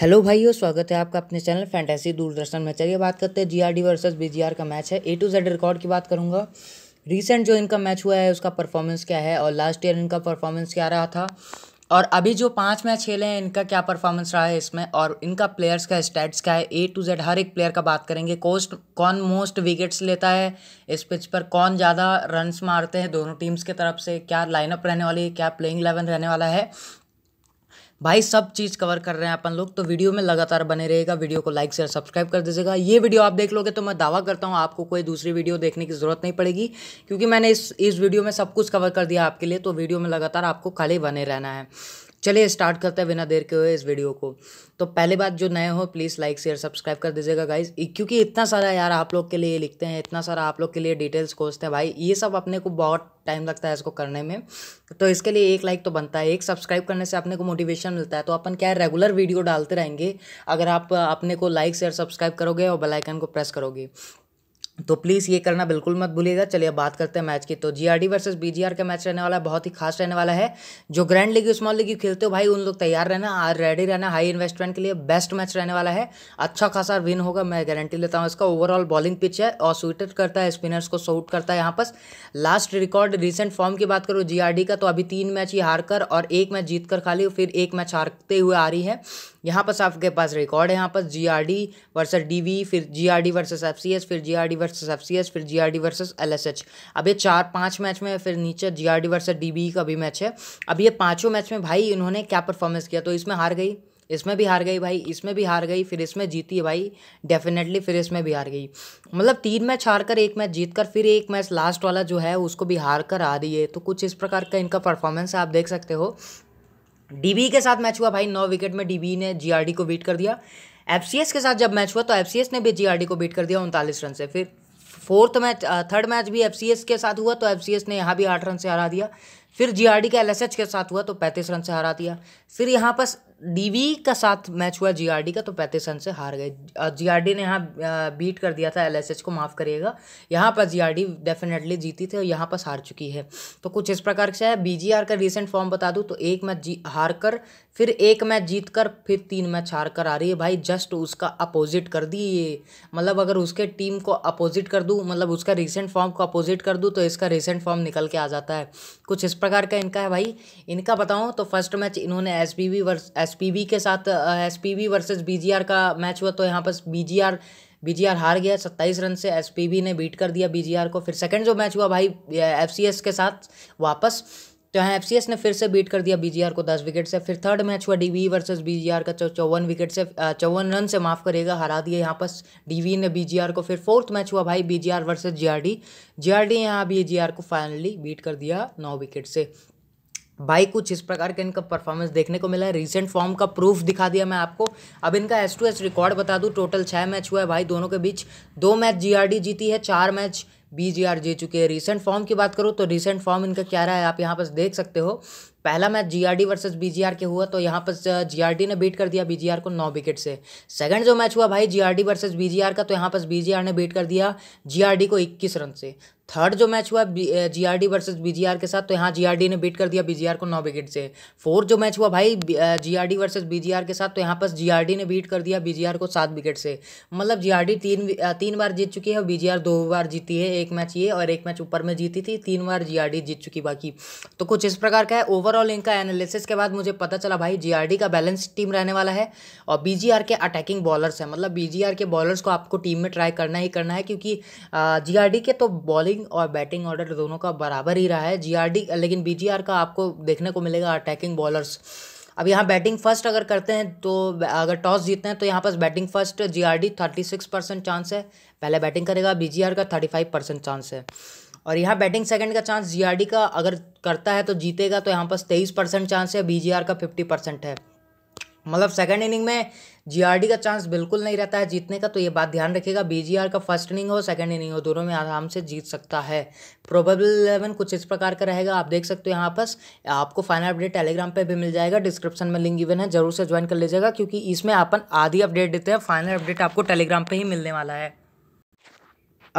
hello भाइयों स्वागत है आपका अपने चैनल फैंटेसी दूरदर्शन में चलिए बात करते हैं जीआरडी वर्सेस बीजीआर का मैच है ए टू जेड रिकॉर्ड की बात करूंगा रीसेंट जो इनका मैच हुआ है उसका परफॉर्मेंस क्या है और लास्ट ईयर इनका परफॉर्मेंस क्या रहा था और अभी जो पांच मैच खेले हैं इनका क्या परफॉर्मेंस रहा है इसमें और इनका प्लेयर्स का स्टैट्स क्या है ए टू जेड हर एक प्लेयर का बात करेंगे कोस्ट कौन मोस्ट विकेट्स लेता है इस पिच पर कौन ज़्यादा रन्स मारते हैं दोनों टीम्स की तरफ से क्या लाइनअप रहने वाली है क्या प्लेइंग इलेवन रहने वाला है भाई सब चीज़ कवर कर रहे हैं अपन लोग तो वीडियो में लगातार बने रहेगा वीडियो को लाइक शेयर सब्सक्राइब कर दीजिएगा ये वीडियो आप देख लोगे तो मैं दावा करता हूँ आपको कोई दूसरी वीडियो देखने की ज़रूरत नहीं पड़ेगी क्योंकि मैंने इस इस वीडियो में सब कुछ कवर कर दिया आपके लिए तो वीडियो में लगातार आपको खाली बने रहना है चलिए स्टार्ट करते हैं बिना देर के हुए इस वीडियो को तो पहले बात जो नए हो प्लीज़ लाइक शेयर सब्सक्राइब कर दीजिएगा गाइज क्योंकि इतना सारा यार आप लोग के लिए लिखते हैं इतना सारा आप लोग के लिए डिटेल्स खोजते हैं भाई ये सब अपने को बहुत टाइम लगता है इसको करने में तो इसके लिए एक लाइक तो बनता है एक सब्सक्राइब करने से अपने को मोटिवेशन मिलता है तो अपन क्या है रेगुलर वीडियो डालते रहेंगे अगर आप अपने को लाइक शेयर सब्सक्राइब करोगे और बेलाइकन को प्रेस करोगे तो प्लीज़ ये करना बिल्कुल मत भूलिएगा चलिए अब बात करते हैं मैच की तो जीआरडी वर्सेस बीजीआर का मैच रहने वाला है बहुत ही खास रहने वाला है जो ग्रैंड लीग स्मॉल लीग खेलते हो भाई उन लोग तैयार रहना आर रेडी रहना हाई इन्वेस्टमेंट के लिए बेस्ट मैच रहने वाला है अच्छा खासा विन होगा मैं गारंटी लेता हूँ इसका ओवरऑल बॉलिंग पिच है और स्वीटर करता है स्पिनर्स को सूट करता है यहाँ पर लास्ट रिकॉर्ड रिसेंट फॉर्म की बात करो जी का तो अभी तीन मैच ही हार कर और एक मैच जीत कर खाली फिर एक मैच हारते हुए आ रही है यहाँ पर आपके पास रिकॉर्ड है यहाँ पर जी वर्सेस डी फिर जी आर वर्सेस एफ फिर जी वर्सेस वर्सेस एफसीएस फिर जीआरडी वर्सेस एलएसएच अब ये चार पांच मैच में फिर नीचे जीआरडी वर्सेस डीबी का भी मैच है अब ये पांचों मैच में भाई इन्होंने क्या परफॉर्मेंस किया तो इसमें हार गई इसमें भी हार गई भाई इसमें भी हार गई फिर इसमें जीती है भाई डेफिनेटली फिर इसमें भी हार गई मतलब तीन मैच हार कर एक मैच जीत कर फिर एक मैच लास्ट वाला जो है उसको भी हार कर आ रही है तो कुछ इस प्रकार का इनका परफॉर्मेंस आप देख सकते हो डीबी e के साथ मैच हुआ भाई नौ विकेट में डीबी e ने जीआरडी को बीट कर दिया एफसीएस के साथ जब मैच हुआ तो एफसीएस ने भी जीआरडी को बीट कर दिया उनतालीस रन से फिर फोर्थ मैच थर्ड मैच भी एफ के साथ हुआ तो एफ ने यहाँ भी आठ रन से हरा दिया फिर जीआरडी का एलएसएच के साथ हुआ तो पैंतीस रन से हरा दिया फिर यहाँ पर डीवी का साथ मैच हुआ जीआरडी का तो पैंतीस रन से हार गए जीआरडी ने यहाँ बीट कर दिया था एलएसएच को माफ़ करिएगा यहाँ पर जीआरडी डेफिनेटली जीती थी और यहाँ पर हार चुकी है तो कुछ इस प्रकार से है बीजीआर का रिसेंट फॉर्म बता दूँ तो एक मैच जी हार कर फिर एक मैच जीत कर फिर तीन मैच हार कर आ रही है भाई जस्ट उसका अपोजिट कर दी ये मतलब अगर उसके टीम को अपोजिट कर दूँ मतलब उसका रिसेंट फॉर्म को अपोजिट कर दूँ तो इसका रिसेंट फॉर्म निकल के आ जाता है कुछ इस प्रकार का इनका है भाई इनका बताऊँ तो फर्स्ट मैच इन्होंने S P V versus S P V के साथ S P V versus B G R का मैच हुआ तो यहाँ पर B G R B G R हार गया सत्ताईस रन से एस पी वी ने बीट कर दिया बी जी आर को फिर सेकेंड जो मैच हुआ भाई एफ सी एस के साथ वापस यहाँ तो एफ ने फिर से बीट कर दिया बीजीआर को दस विकेट से फिर थर्ड मैच हुआ डीवी वर्सेस बीजीआर का चौवन विकेट से चौवन रन से माफ करेगा हरा दिया यहाँ पर डीवी ने बीजीआर को फिर फोर्थ मैच हुआ भाई बीजीआर वर्सेस जीआरडी जीआरडी यहाँ बीजीआर को फाइनली बीट कर दिया नौ विकेट से भाई कुछ इस प्रकार का इनका परफॉर्मेंस देखने को मिला है रिसेंट फॉर्म का प्रूफ दिखा दिया मैं आपको अब इनका एस टू एस रिकॉर्ड बता दूं टोटल छः मैच हुआ है भाई दोनों के बीच दो मैच जीआरडी जीती है चार मैच बीजीआर जी चुके हैं रिसेंट फॉर्म की बात करूँ तो रिसेंट फॉर्म इनका क्या रहा है आप यहाँ पर देख सकते हो पहला मैच जीआरडी वर्सेस बीजीआर के हुआ तो यहाँ पर जीआरडी ने बीट कर दिया बीजीआर को नौ विकेट से सेकंड जो मैच हुआ भाई जीआरडी वर्सेस बीजीआर का तो यहाँ पर बीजीआर ने बीट कर दिया जीआरडी को 21 रन से थर्ड जो मैच हुआ G R D versus B G R के साथ तो यहाँ जी आर डी ने बीट कर दिया बी जी आर को नौ विकेट से फोर्थ जो मैच हुआ भाई G R D versus B G R के साथ तो यहाँ पर जी आर डी ने बीट कर दिया बी जी आर को सात विकेट से मतलब जी आर डी तीन तीन बार जीत चुकी है और बी जी आर दो बार जीती है एक मैच ये और एक मैच ऊपर में जीती थी तीन बार जी आर डी जीत चुकी बाकी तो कुछ इस प्रकार का है ओवरऑल इनका एनालिसिस के बाद मुझे पता चला भाई जी आर डी का बैलेंस टीम रहने वाला है और बी जी आर के अटैकिंग बॉलर्स हैं मतलब बी जी आर के बॉलर्स को आपको टीम में ट्राई करना ही करना है क्योंकि जी आर डी के तो बॉलिंग बॉलिंग और बैटिंग ऑर्डर दोनों का बराबर ही रहा है जीआरडी लेकिन बीजीआर का आपको देखने को मिलेगा अटैकिंग बॉलर्स अब यहाँ बैटिंग फर्स्ट अगर करते हैं तो अगर टॉस जीतते हैं तो यहाँ पास batting first GRD thirty six percent chance है पहले बैटिंग करेगा बीजीआर का थर्टी फाइव परसेंट चांस है और यहाँ बैटिंग सेकंड का चांस जीआरडी का अगर करता है तो जीतेगा तो यहाँ पास तेईस परसेंट चांस है बीजीआर का फिफ्टी परसेंट है मतलब सेकंड इनिंग में जीआरडी का चांस बिल्कुल नहीं रहता है जीतने का तो ये बात ध्यान रखिएगा बीजीआर का फर्स्ट इनिंग हो सेकंड इनिंग हो दोनों में आराम से जीत सकता है प्रोबेबल इलेवन कुछ इस प्रकार का रहेगा आप देख सकते हो यहाँ पर आपको फाइनल अपडेट टेलीग्राम पे भी मिल जाएगा डिस्क्रिप्शन में लिंक इवन है जरूर से ज्वाइन कर लीजिएगा क्योंकि इसमें अपन आधी अपडेट देते हैं फाइनल अपडेट आपको टेलीग्राम पर ही मिलने वाला है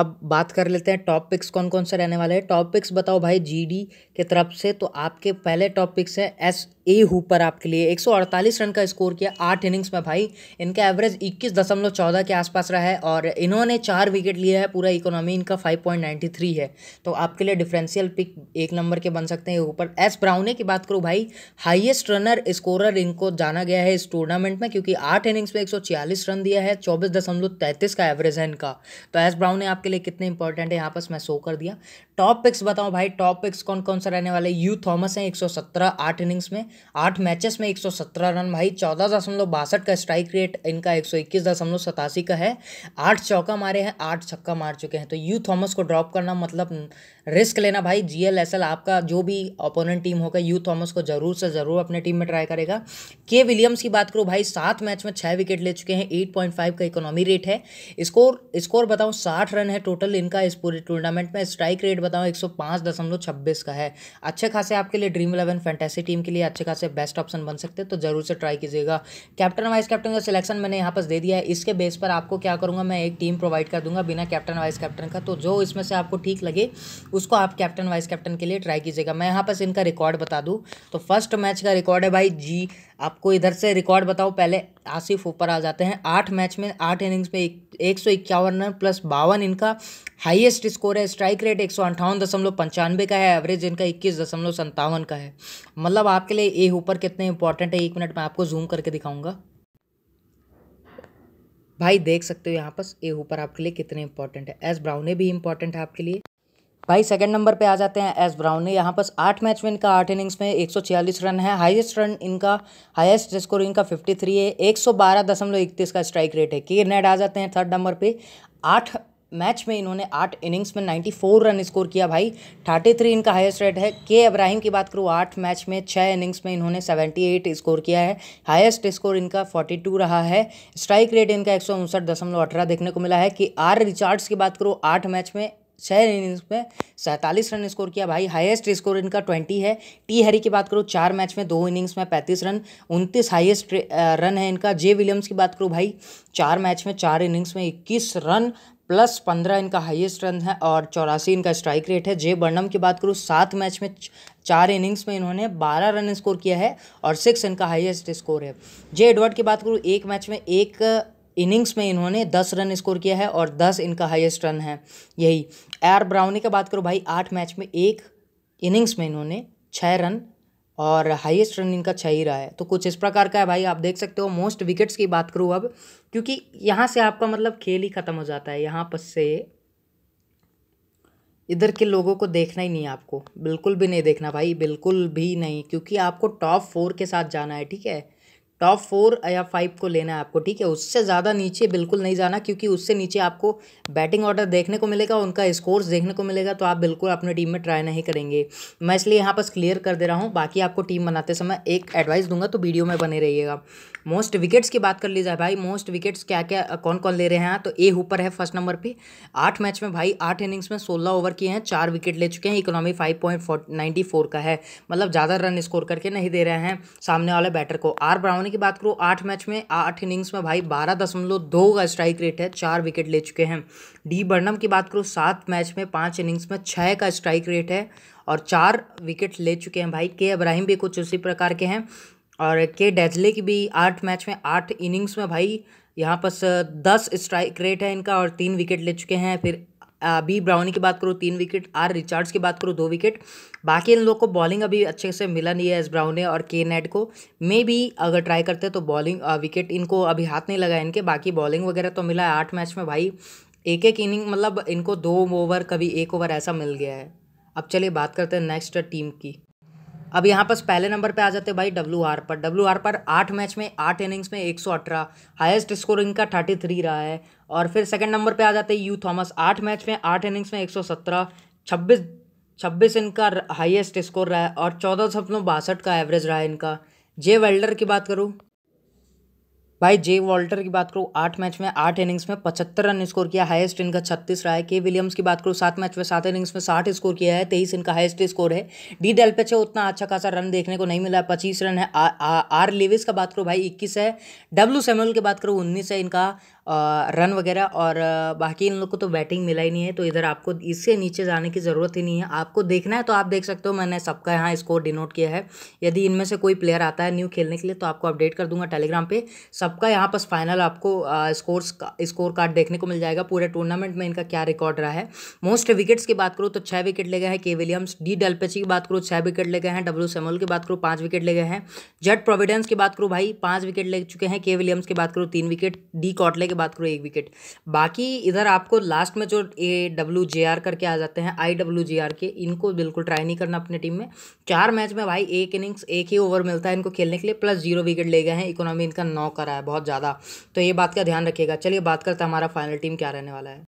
अब बात कर लेते हैं टॉप पिक्स कौन कौन से रहने वाले हैं टॉप पिक्स बताओ भाई जीडी के तरफ से तो आपके पहले टॉप पिक्स हैं एस ए हुपर आपके लिए 148 रन का स्कोर किया आठ इनिंग्स में भाई इनका एवरेज इक्कीस दशमलव चौदह के आसपास रहा है और इन्होंने चार विकेट लिया है पूरा इकोनॉमी इनका 5.93 है तो आपके लिए डिफरेंशियल पिक एक नंबर के बन सकते हैं ऊपर एस ब्राउने की बात करूँ भाई हाइएस्ट रनर स्कोरर इनको जाना गया है इस टूर्नामेंट में क्योंकि आठ इनिंग्स में एक रन दिया है चौबीस का एवरेज है इनका तो एस ब्राउने आपके लिए कितने इंपॉर्टेंट है यहाँ पर मैं शो कर दिया टॉप पिक्स बताऊं भाई टॉप पिक्स कौन कौन सा रहने वाले यू थॉमस हैं 117 आठ इनिंग्स में आठ मैचेस में 117 रन भाई चौदह दशमलव बासठ का स्ट्राइक रेट इनका एक सौ दशमलव सतासी का है आठ चौका मारे हैं आठ छक्का मार चुके हैं तो यू थॉमस को ड्रॉप करना मतलब रिस्क लेना भाई जी एल एस एल आपका जो भी ओपोनेंट टीम होगा यू थॉमस को जरूर से ज़रूर अपने टीम में ट्राई करेगा के विलियम्स की बात करूँ भाई सात मैच में छः विकेट ले चुके हैं एट का इकोनॉमी रेट है स्कोर स्कोर बताऊँ साठ रन है टोटल इनका इस पूरे टूर्नामेंट में स्ट्राइक रेट बताऊँ एक सौ पाँच दशमलव छब्बीस का है अच्छे खासे आपके लिए ड्रीम इलेवन फैंटेसी टीम के लिए अच्छे खासे बेस्ट ऑप्शन बन सकते हैं तो जरूर से ट्राई कीजिएगा कैप्टन वाइस कैप्टन का सिलेक्शन मैंने यहाँ पर दे दिया है इसके बेस पर आपको क्या करूँगा मैं एक टीम प्रोवाइड कर दूंगा बिना कैप्टन वाइस कैप्टन का तो जो इसमें से आपको ठीक लगे उसको आप कैप्टन वाइस कैप्टन के लिए ट्राई कीजिएगा मैं यहाँ पर इनका रिकॉर्ड बता दूँ तो फर्स्ट मैच का रिकॉर्ड है भाई जी आपको इधर से रिकॉर्ड बताओ पहले आसिफ ऊपर आ जाते हैं आठ मैच में आठ इनिंग्स में एक, एक सौ इक्यावन रन प्लस बावन इनका हाईएस्ट स्कोर है स्ट्राइक रेट एक सौ अंठावन दशमलव पंचानवे का है एवरेज इनका इक्कीस दशमलव संतावन का है मतलब आपके लिए ए ऊपर कितने इंपॉर्टेंट है एक मिनट में आपको जूम करके दिखाऊंगा भाई देख सकते हो यहाँ पर ए ऊपर आपके लिए कितने इंपॉर्टेंट है एस ब्राउने भी इंपॉर्टेंट है आपके लिए भाई सेकंड नंबर पे आ जाते हैं एस ब्राउन ने यहाँ पर आठ मैच में इनका आठ इनिंग्स में 146 रन है हाईएस्ट रन इनका हाईएस्ट स्कोर इनका 53 है एक सौ बारह दशमलव इकतीस का स्ट्राइक रेट है के नेट आ जाते हैं थर्ड नंबर पे आठ मैच में इन्होंने आठ इनिंग्स में 94 रन स्कोर किया भाई 33 इनका हाईएस्ट रेट है के इब्राहिम की बात करूँ आठ मैच में छः इनिंग्स में इन्होंने 78 स्कोर किया है हाईएस्ट स्कोर इनका 42 रहा है स्ट्राइक रेट इनका एक देखने को मिला है कि आर रिचार्ड्स की बात करूँ आठ मैच में छः इनिंग्स में सैंतालीस रन स्कोर किया भाई हाईएस्ट स्कोर इनका ट्वेंटी है टी हैरी की बात करो चार मैच में दो इनिंग्स में पैंतीस रन उनतीस हाईएस्ट रन है इनका जे विलियम्स की बात करो भाई चार मैच में चार इनिंग्स में इक्कीस रन प्लस पंद्रह इनका हाईएस्ट रन है और चौरासी इनका स्ट्राइक रेट है जे बर्नम की बात करूँ सात मैच में चार इनिंग्स में इन्होंने बारह रन स्कोर किया है और सिक्स इनका हाईएस्ट स्कोर है जे एडवर्ड की बात करूँ एक मैच में एक इनिंग्स में इन्होंने दस रन स्कोर किया है और दस इनका हाईएस्ट रन है यही आर ब्राउनी का बात करो भाई आठ मैच में एक इनिंग्स में इन्होंने छः रन और हाईएस्ट रन इनका छः ही रहा है तो कुछ इस प्रकार का है भाई आप देख सकते हो मोस्ट विकेट्स की बात करूँ अब क्योंकि यहाँ से आपका मतलब खेल ही ख़त्म हो जाता है यहाँ पर से इधर के लोगों को देखना ही नहीं है आपको बिल्कुल भी नहीं देखना भाई बिल्कुल भी नहीं क्योंकि आपको टॉप फोर के साथ जाना है ठीक है टॉप फोर या फाइव को लेना है आपको ठीक है उससे ज़्यादा नीचे बिल्कुल नहीं जाना क्योंकि उससे नीचे आपको बैटिंग ऑर्डर देखने को मिलेगा उनका स्कोर्स देखने को मिलेगा तो आप बिल्कुल अपने टीम में ट्राई नहीं करेंगे मैं इसलिए यहाँ पर क्लियर कर दे रहा हूँ बाकी आपको टीम बनाते समय एक एडवाइस दूंगा तो वीडियो में बने रहिएगा मोस्ट विकेट्स की बात कर ली जाए भाई मोस्ट विकेट्स क्या क्या कौन कौन ले रहे हैं हाँ, तो ए ऊपर है फर्स्ट नंबर पर आठ मैच में भाई आठ इनिंग्स में सोलह ओवर किए हैं चार विकेट ले चुके हैं economy five point ninety four का है मतलब ज़्यादा रन स्कोर करके नहीं दे रहे हैं सामने वाले बैटर को आर ब्राउनी की बात करो आठ मैच में आठ इनिंग्स में भाई बारह दशमलव दो का स्ट्राइक रेट है चार विकेट ले चुके हैं डी बर्नम की बात करो सात मैच में पाँच इनिंग्स में छः का स्ट्राइक रेट है और चार विकेट ले चुके हैं भाई के अब्राहिम भी कुछ उसी प्रकार के हैं और के डेजले की भी आठ मैच में आठ इनिंग्स में भाई यहाँ पर दस स्ट्राइक रेट है इनका और तीन विकेट ले चुके हैं फिर बी ब्राउनी की बात करो तीन विकेट आर रिचार्ड्स की बात करो दो विकेट बाकी इन लोग को बॉलिंग अभी अच्छे से मिला नहीं है एस ब्राउन ने और के नेट को मे भी अगर ट्राई करते तो बॉलिंग विकेट इनको अभी हाथ नहीं लगा इनके बाकी बॉलिंग वगैरह तो मिला है आठ मैच में भाई एक एक इनिंग मतलब इनको दो ओवर कभी एक ओवर ऐसा मिल गया है अब चलिए बात करते हैं नेक्स्ट टीम की अब यहाँ पर पहले नंबर पे आ जाते हैं भाई डब्ल्यू आर पर डब्ल्यू आर पर आठ मैच में आठ इनिंग्स में एक सौ अठारह हाइस्ट स्कोरिंग का थर्टी थ्री रहा है और फिर सेकंड नंबर पे आ जाते हैं यू थॉमस आठ मैच में आठ इनिंग्स में एक सौ सत्रह छब्बीस छब्बीस इनका हाइस्ट स्कोर रहा है और चौदह सपनों बासठ का एवरेज रहा है इनका जे वेल्डर की बात करूँ भाई जे वॉल्टर की बात करो आठ मैच में आठ इनिंग्स में पचहत्तर रन स्कोर किया हाईएस्ट इनका छत्तीस रहा है के विलियम्स की बात करो सात मैच में सात इनिंग्स में साठ स्कोर किया है तेईस इनका हाईएस्ट स्कोर है डी डेल पे उतना अच्छा खासा रन देखने को नहीं मिला पच्चीस रन है आ, आ, आर लेविस का बात करो भाई इक्कीस है डब्ल्यू सेमुअल की बात करो उन्नीस है इनका रन वगैरह और बाकी इन लोग को तो बैटिंग मिला ही नहीं है तो इधर आपको इससे नीचे जाने की ज़रूरत ही नहीं है आपको देखना है तो आप देख सकते हो मैंने सबका यहाँ स्कोर डिनोट किया है यदि इनमें से कोई प्लेयर आता है न्यू खेलने के लिए तो आपको अपडेट कर दूंगा टेलीग्राम पर सबका यहाँ पर फाइनल आपको स्कोर स्कोर कार्ड देखने को मिल जाएगा पूरे टूर्नामेंट में इनका क्या रिकॉर्ड रहा है मोस्ट विकेट्स की बात करूँ तो छः विकेट ले गए हैं के विलियम्स डी डेलपेची की बात करूँ छः विकेट ले गए हैं डब्ल्यू सेमोल की बात करूँ पाँच विकेट ले गए हैं जट प्रोविडेंस की बात करूँ भाई पाँच विकेट ले चुके हैं के विलियम्स की बात करूँ तीन विकेट डी कॉटले के बात करूँ एक विकेट बाकी इधर आपको लास्ट में जो ए डब्ल्यू जे आर करके आ जाते हैं आई डब्ल्यू जे आर के इनको बिल्कुल ट्राई नहीं करना अपने टीम में चार मैच में भाई एक इनिंग्स एक ही ओवर मिलता है इनको खेलने के लिए प्लस जीरो विकेट ले गए हैं इकोनॉमी इनका नौ करा है बहुत ज़्यादा तो ये बात का ध्यान रखिएगा चलिए बात करते हैं हमारा फाइनल टीम क्या रहने वाला है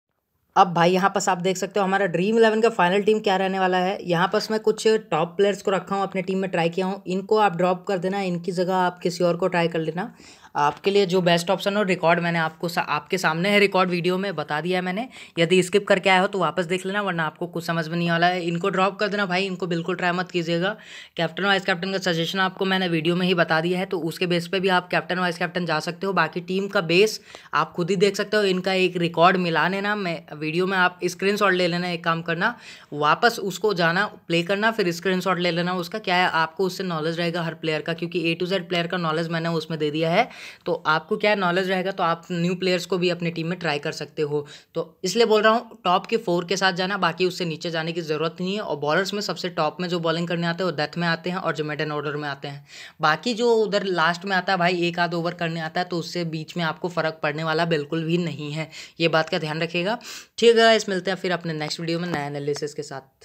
अब भाई यहाँ पर आप देख सकते हो हमारा ड्रीम इलेवन का फाइनल टीम क्या रहने वाला है यहाँ पर मैं कुछ टॉप प्लेयर्स को रखा हूँ अपने टीम में ट्राई किया हूँ इनको आप ड्रॉप कर देना इनकी जगह आप किसी और को ट्राई कर लेना आपके लिए जो बेस्ट ऑप्शन हो रिकॉर्ड मैंने आपको सा, आपके सामने है रिकॉर्ड वीडियो में बता दिया मैंने यदि स्किप करके आया हो तो वापस देख लेना वरना आपको कुछ समझ में नहीं वाला है इनको ड्रॉप कर देना भाई इनको बिल्कुल ट्राई मत कीजिएगा कैप्टन वाइस कैप्टन का सजेशन आपको मैंने वीडियो में ही बता दिया है तो उसके बेस पर भी आप कैप्टन वाइस कैप्टन जा सकते हो बाकी टीम का बेस आप खुद ही देख सकते हो इनका एक रिकॉर्ड मिला लेना मैं वीडियो में आप स्क्रीन ले लेना एक काम करना वापस उसको जाना प्ले करना फिर स्क्रीन ले लेना उसका क्या है आपको उससे नॉलेज रहेगा हर प्लेयर का क्योंकि ए टू जेड प्लेयर का नॉलेज मैंने उसमें दे दिया है तो आपको क्या नॉलेज रहेगा तो आप न्यू प्लेयर्स को भी अपनी टीम में ट्राई कर सकते हो तो इसलिए बोल रहा हूँ टॉप के फोर के साथ जाना बाकी उससे नीचे जाने की ज़रूरत नहीं है और बॉलर्स में सबसे टॉप में जो बॉलिंग करने आते हैं वो डेथ में आते हैं और जो मेडन ऑर्डर में आते हैं बाकी जो उधर लास्ट में आता है भाई एक आध ओवर करने आता है तो उससे बीच में आपको फ़र्क पड़ने वाला बिल्कुल भी नहीं है ये बात का ध्यान रखेगा ठीक है इस मिलते हैं फिर अपने नेक्स्ट वीडियो में नया एनालिसिस के साथ